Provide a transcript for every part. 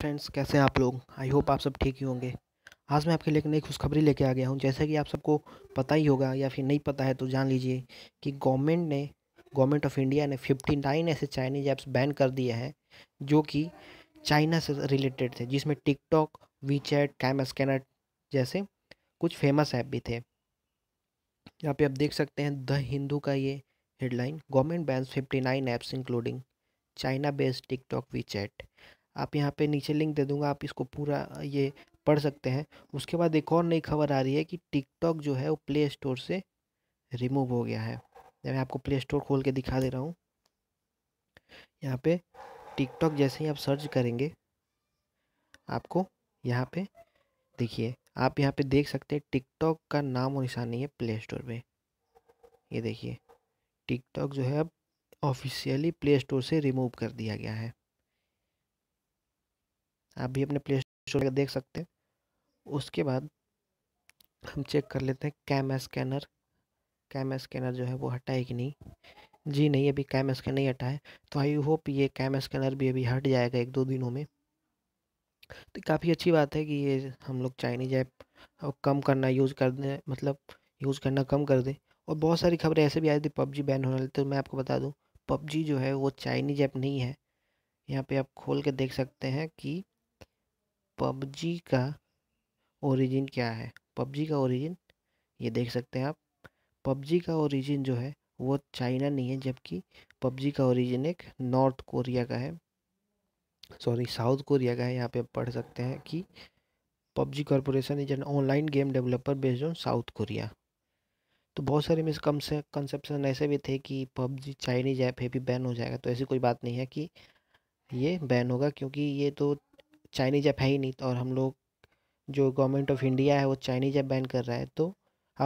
friends कैसे हैं आप लोग आई होप आप सब ठीक ही होंगे आज मैं आपके लिए नई खुशखबरी लेके आ गया हूँ जैसे कि आप सबको पता ही होगा या फिर नहीं पता है तो जान लीजिए कि गवर्नमेंट ने गवर्नमेंट ऑफ इंडिया ने फिफ्टी नाइन ऐसे चाइनीज ऐप्स बैन कर दिए हैं जो कि चाइना से रिलेटेड थे जिसमें TikTok WeChat CamScanner जैसे कुछ फेमस ऐप भी थे यहाँ पे आप देख सकते हैं द हिंदू का ये headline government ban fifty nine apps including China based TikTok WeChat आप यहाँ पे नीचे लिंक दे दूँगा आप इसको पूरा ये पढ़ सकते हैं उसके बाद एक और नई खबर आ रही है कि टिकटॉक जो है वो प्ले स्टोर से रिमूव हो गया है मैं आपको प्ले स्टोर खोल के दिखा दे रहा हूँ यहाँ पे टिकटॉक जैसे ही आप सर्च करेंगे आपको यहाँ पे देखिए आप यहाँ पे देख सकते हैं टिकटॉक का नाम और निशानी है प्ले स्टोर में ये देखिए टिकटॉक जो है अब ऑफिशियली प्ले स्टोर से रिमूव कर दिया गया है आप भी अपने प्ले स्टोर देख सकते हैं उसके बाद हम चेक कर लेते हैं कैम स्कैनर कैम स्कैनर जो है वो हटाए कि नहीं जी नहीं अभी कैम स्कैनर नहीं हटा है तो आई होप ये कैम स्कैनर भी अभी हट जाएगा एक दो दिनों में तो काफ़ी अच्छी बात है कि ये हम लोग चाइनीज ऐप कम करना यूज़ कर दें मतलब यूज़ करना कम कर दें और बहुत सारी खबरें ऐसे भी आई थी पबजी बैन होने तो मैं आपको बता दूँ पबजी जो है वो चाइनीज ऐप नहीं है यहाँ पे आप खोल के देख सकते हैं कि पबजी का ओरिजिन क्या है पबजी का ओरिजिन ये देख सकते हैं आप पबजी का ओरिजिन जो है वो चाइना नहीं है जबकि पबजी का ओरिजिन एक नॉर्थ कोरिया का है सॉरी साउथ कोरिया का है यहाँ पे पढ़ सकते हैं कि PUBG corporation is an online game developer based on South Korea तो बहुत सारे मिस कम से कंसेप्शन ऐसे भी थे कि पबजी चाइनीज ऐप है भी बैन हो जाएगा तो ऐसी कोई बात नहीं है कि ये बैन होगा क्योंकि ये तो चाइनीज ऐप है ही नहीं तो और हम लोग जो गवर्नमेंट ऑफ इंडिया है वो चाइनीज ऐप बैन कर रहा है तो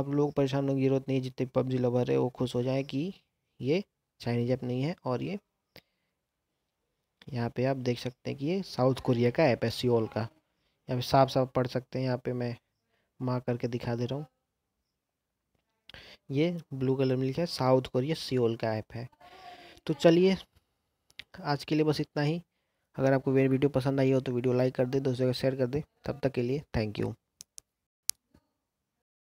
आप लोग परेशान होने की जरूरत नहीं जितने पबजी लवर है वो खुश हो जाए कि ये चाइनीज ऐप नहीं है और ये यहाँ पे आप देख सकते हैं कि ये साउथ कोरिया का ऐप है सियोल का यहाँ पे साफ साफ पढ़ सकते हैं यहाँ पे मैं माँ करके दिखा दे रहा हूँ ये ब्लू कलर में लिखा है साउथ कोरिया सियोल का ऐप है तो चलिए आज के लिए बस इतना ही अगर आपको मेरी वीडियो पसंद आई हो तो वीडियो लाइक कर दे दोस्तों को शेयर कर दे तब तक के लिए थैंक यू